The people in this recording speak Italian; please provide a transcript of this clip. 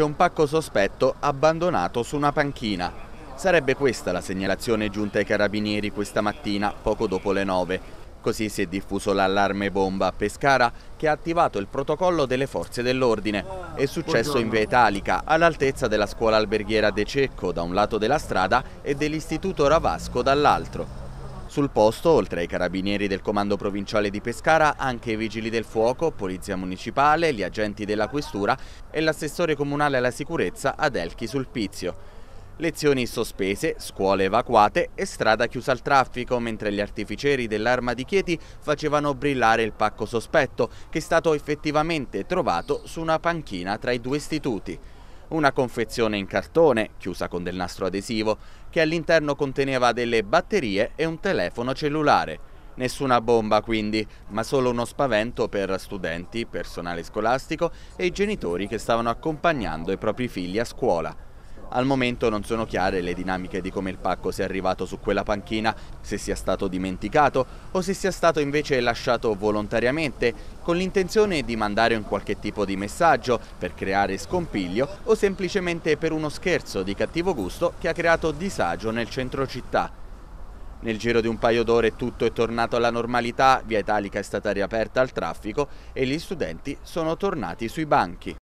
c'è un pacco sospetto abbandonato su una panchina. Sarebbe questa la segnalazione giunta ai carabinieri questa mattina, poco dopo le 9. Così si è diffuso l'allarme bomba a Pescara che ha attivato il protocollo delle forze dell'ordine. È successo in via Italica, all'altezza della scuola alberghiera De Cecco da un lato della strada e dell'istituto Ravasco dall'altro. Sul posto, oltre ai carabinieri del comando provinciale di Pescara, anche i vigili del fuoco, polizia municipale, gli agenti della questura e l'assessore comunale alla sicurezza Adelchi Sulpizio. Lezioni sospese, scuole evacuate e strada chiusa al traffico, mentre gli artificieri dell'arma di Chieti facevano brillare il pacco sospetto, che è stato effettivamente trovato su una panchina tra i due istituti una confezione in cartone, chiusa con del nastro adesivo, che all'interno conteneva delle batterie e un telefono cellulare. Nessuna bomba quindi, ma solo uno spavento per studenti, personale scolastico e i genitori che stavano accompagnando i propri figli a scuola. Al momento non sono chiare le dinamiche di come il pacco sia arrivato su quella panchina, se sia stato dimenticato o se sia stato invece lasciato volontariamente con l'intenzione di mandare un qualche tipo di messaggio per creare scompiglio o semplicemente per uno scherzo di cattivo gusto che ha creato disagio nel centro città. Nel giro di un paio d'ore tutto è tornato alla normalità, Via Italica è stata riaperta al traffico e gli studenti sono tornati sui banchi.